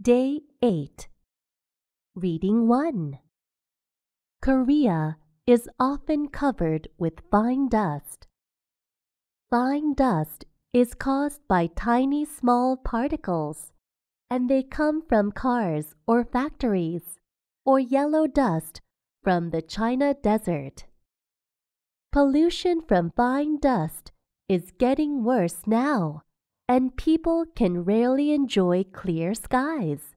Day 8 Reading 1 Korea is often covered with fine dust. Fine dust is caused by tiny small particles, and they come from cars or factories, or yellow dust from the China desert. Pollution from fine dust is getting worse now and people can rarely enjoy clear skies.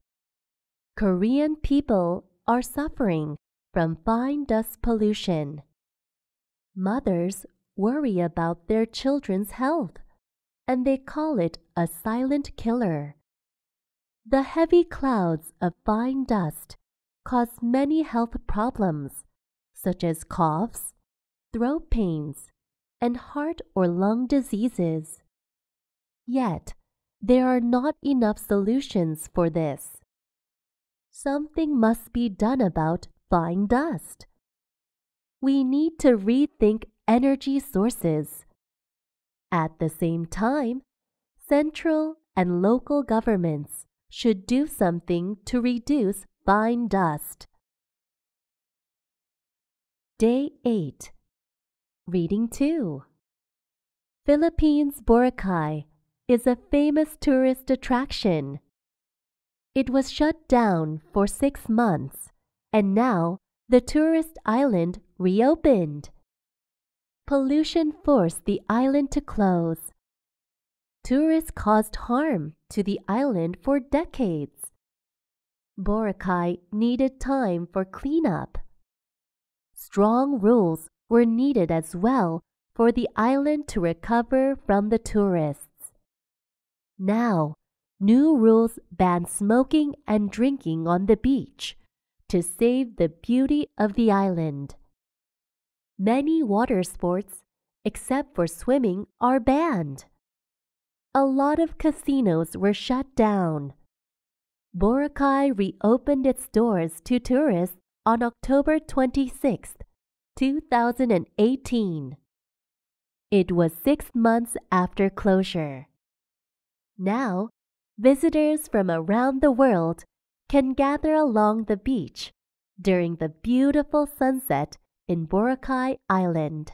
Korean people are suffering from fine dust pollution. Mothers worry about their children's health, and they call it a silent killer. The heavy clouds of fine dust cause many health problems, such as coughs, throat pains, and heart or lung diseases. Yet, there are not enough solutions for this. Something must be done about fine dust. We need to rethink energy sources. At the same time, central and local governments should do something to reduce fine dust. Day 8 Reading 2 Philippines Boracay is a famous tourist attraction. It was shut down for six months, and now the tourist island reopened. Pollution forced the island to close. Tourists caused harm to the island for decades. Boracay needed time for cleanup. Strong rules were needed as well for the island to recover from the tourists. Now, new rules ban smoking and drinking on the beach to save the beauty of the island. Many water sports, except for swimming, are banned. A lot of casinos were shut down. Boracay reopened its doors to tourists on October 26, 2018. It was six months after closure. Now, visitors from around the world can gather along the beach during the beautiful sunset in Boracay Island.